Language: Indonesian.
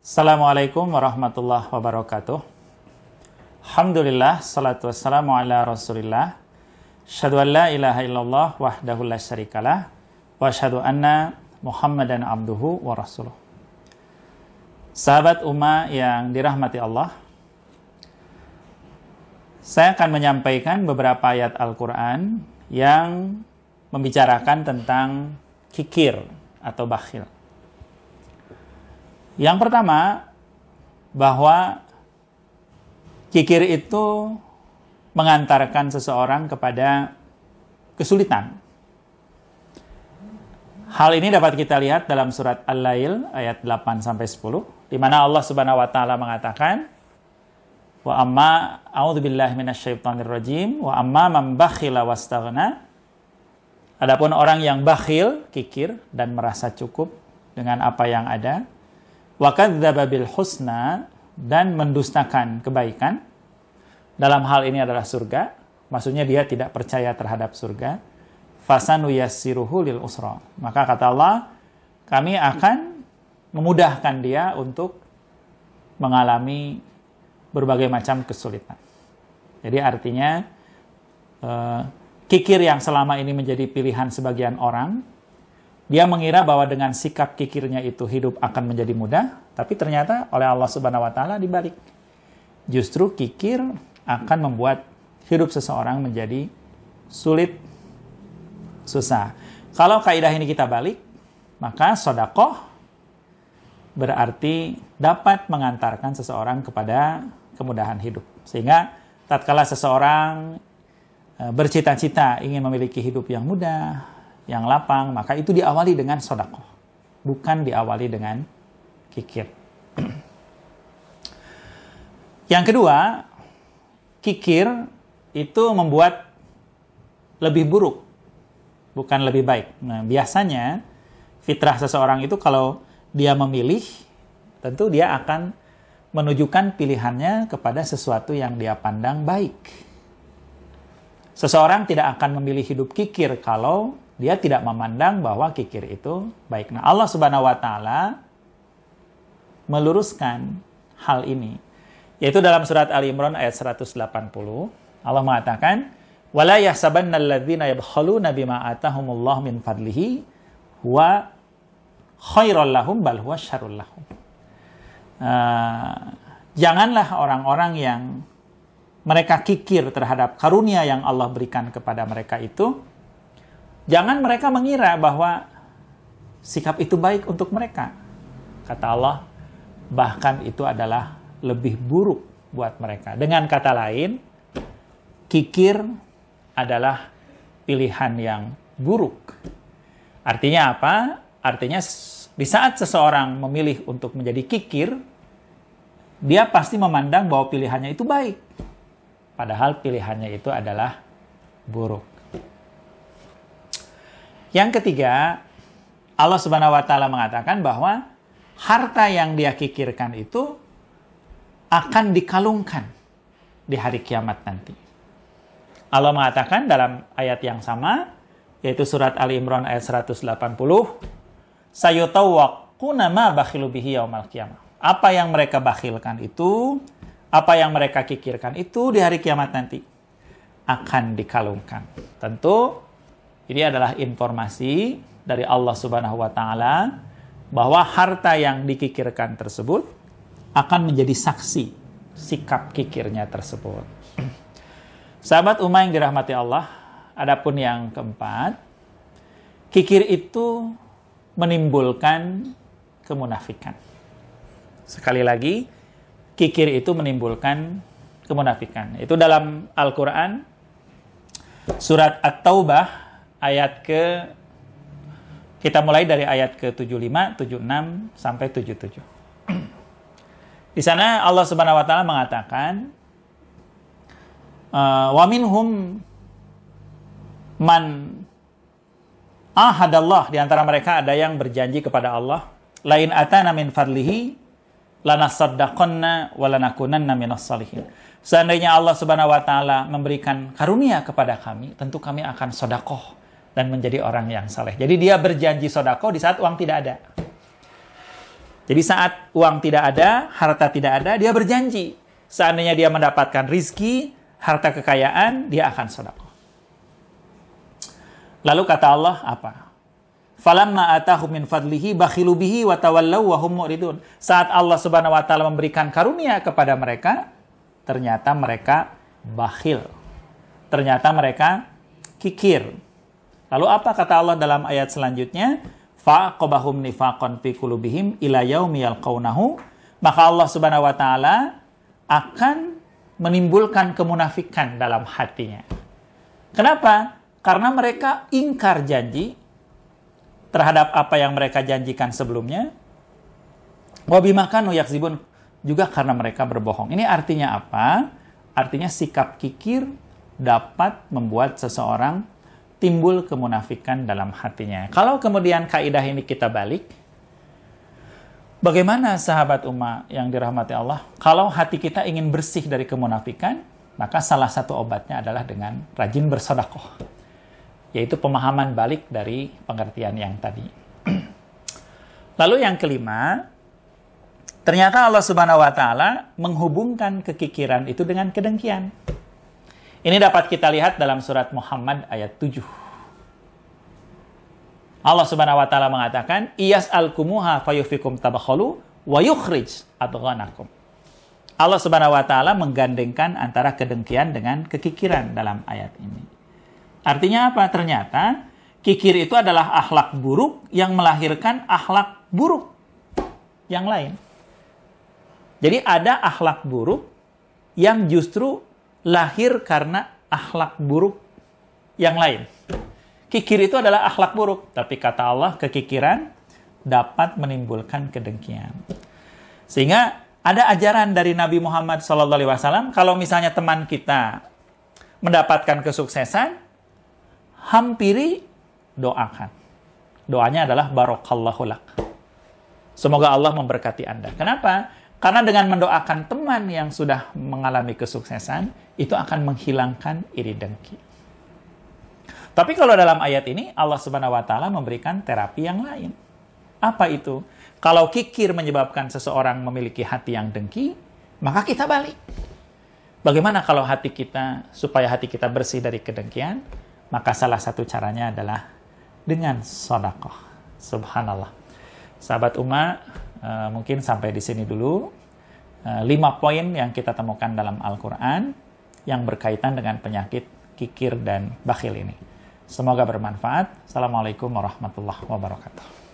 Assalamualaikum warahmatullahi wabarakatuh. Alhamdulillah, salatu wassalamu ala rasulillah. Asyadu an la ilaha illallah wahdahu la syarikalah. Wa asyadu anna muhammadan abduhu wa rasuluh. Sahabat Uma yang dirahmati Allah, saya akan menyampaikan beberapa ayat Al-Quran yang membicarakan tentang kikir atau bakhil. Yang pertama, bahwa kikir itu mengantarkan seseorang kepada kesulitan. Hal ini dapat kita lihat dalam surat Al-Lail ayat 8 sampai 10 di mana Allah Subhanahu wa taala mengatakan wa amma a'udzubillahi rajim wa amma man bakhila wastaghna Adapun orang yang bakhil, kikir dan merasa cukup dengan apa yang ada, tidak bil husna dan mendustakan kebaikan dalam hal ini adalah surga maksudnya dia tidak percaya terhadap surga fasanu yassiruhu lil usra maka kata Allah kami akan memudahkan dia untuk mengalami berbagai macam kesulitan jadi artinya eh, kikir yang selama ini menjadi pilihan sebagian orang dia mengira bahwa dengan sikap kikirnya itu hidup akan menjadi mudah, tapi ternyata oleh Allah Subhanahu wa taala dibalik. Justru kikir akan membuat hidup seseorang menjadi sulit, susah. Kalau kaidah ini kita balik, maka sodakoh berarti dapat mengantarkan seseorang kepada kemudahan hidup. Sehingga tatkala seseorang e, bercita-cita ingin memiliki hidup yang mudah, yang lapang, maka itu diawali dengan sodakoh. Bukan diawali dengan kikir. yang kedua, kikir itu membuat lebih buruk, bukan lebih baik. Nah, biasanya fitrah seseorang itu kalau dia memilih, tentu dia akan menunjukkan pilihannya kepada sesuatu yang dia pandang baik. Seseorang tidak akan memilih hidup kikir kalau dia tidak memandang bahwa kikir itu baik. Nah, Allah Subhanahu wa taala meluruskan hal ini. Yaitu dalam surat Ali Imran ayat 180, Allah mengatakan, "Wala yahsabanna alladzina yabkhaluna bima atahumullah min fadlihi wa khairul lahum bal huwa syarrul lahum." Uh, janganlah orang-orang yang mereka kikir terhadap karunia yang Allah berikan kepada mereka itu Jangan mereka mengira bahwa sikap itu baik untuk mereka. Kata Allah, bahkan itu adalah lebih buruk buat mereka. Dengan kata lain, kikir adalah pilihan yang buruk. Artinya apa? Artinya di saat seseorang memilih untuk menjadi kikir, dia pasti memandang bahwa pilihannya itu baik. Padahal pilihannya itu adalah buruk. Yang ketiga, Allah Subhanahu wa taala mengatakan bahwa harta yang dia kikirkan itu akan dikalungkan di hari kiamat nanti. Allah mengatakan dalam ayat yang sama yaitu surat Ali Imran ayat 180 sayutawwaquna ma bakhilu bihi yaumal qiyamah. Apa yang mereka bakhilkan itu, apa yang mereka kikirkan itu di hari kiamat nanti akan dikalungkan. Tentu ini adalah informasi dari Allah Subhanahu wa taala bahwa harta yang dikikirkan tersebut akan menjadi saksi sikap kikirnya tersebut. Sahabat Umar yang dirahmati Allah, adapun yang keempat, kikir itu menimbulkan kemunafikan. Sekali lagi, kikir itu menimbulkan kemunafikan. Itu dalam Al-Qur'an surat At-Taubah ayat ke kita mulai dari ayat ke 75, 76 sampai 77. Di sana Allah Subhanahu wa taala mengatakan eh, wa minhum man ahadallah di antara mereka ada yang berjanji kepada Allah lain atana min fadlihi lanasaddaqanna wa lanakunanna minas salihin. Seandainya Allah Subhanahu wa taala memberikan karunia kepada kami, tentu kami akan sodakoh dan menjadi orang yang saleh. Jadi dia berjanji sodako di saat uang tidak ada. Jadi saat uang tidak ada, harta tidak ada, dia berjanji. Seandainya dia mendapatkan rizki, harta kekayaan, dia akan sodako. Lalu kata Allah apa? Falamma atahu min fadlihi bakhilu bihi wa tawallaw wa hum muridun. Saat Allah Subhanahu wa taala memberikan karunia kepada mereka, ternyata mereka bakhil. Ternyata mereka kikir Lalu apa kata Allah dalam ayat selanjutnya? Faqobahum nifakon fi kulubihim ila yaumi yalqaunahu. Maka Allah Subhanahu wa taala akan menimbulkan kemunafikan dalam hatinya. Kenapa? Karena mereka ingkar janji terhadap apa yang mereka janjikan sebelumnya. Wabimakanu yakzibun juga karena mereka berbohong. Ini artinya apa? Artinya sikap kikir dapat membuat seseorang timbul kemunafikan dalam hatinya. Kalau kemudian kaidah ini kita balik, bagaimana sahabat umat yang dirahmati Allah, kalau hati kita ingin bersih dari kemunafikan, maka salah satu obatnya adalah dengan rajin bersodakoh. Yaitu pemahaman balik dari pengertian yang tadi. Lalu yang kelima, ternyata Allah Subhanahu wa taala menghubungkan kekikiran itu dengan kedengkian. Ini dapat kita lihat dalam surat Muhammad ayat 7. Allah Subhanahu wa taala mengatakan, "Iyas al-kumuha fayufikum tabakhulu wa yukhrij adghanakum." Allah Subhanahu wa taala menggandengkan antara kedengkian dengan kekikiran dalam ayat ini. Artinya apa? Ternyata kikir itu adalah akhlak buruk yang melahirkan akhlak buruk yang lain. Jadi ada akhlak buruk yang justru lahir karena akhlak buruk yang lain. Kikir itu adalah akhlak buruk, tapi kata Allah kekikiran dapat menimbulkan kedengkian. Sehingga ada ajaran dari Nabi Muhammad SAW, kalau misalnya teman kita mendapatkan kesuksesan, hampiri doakan. Doanya adalah barokallahu lak. Semoga Allah memberkati Anda. Kenapa? Karena dengan mendoakan teman yang sudah mengalami kesuksesan, itu akan menghilangkan iri dengki. Tapi kalau dalam ayat ini, Allah Subhanahu wa Ta'ala memberikan terapi yang lain. Apa itu? Kalau kikir menyebabkan seseorang memiliki hati yang dengki, maka kita balik. Bagaimana kalau hati kita, supaya hati kita bersih dari kedengkian? Maka salah satu caranya adalah dengan sodakoh. Subhanallah. Sahabat Uma, Eh, mungkin sampai di sini dulu. Uh, lima poin yang kita temukan dalam Al-Quran yang berkaitan dengan penyakit kikir dan bakhil ini. Semoga bermanfaat. Assalamualaikum warahmatullahi wabarakatuh.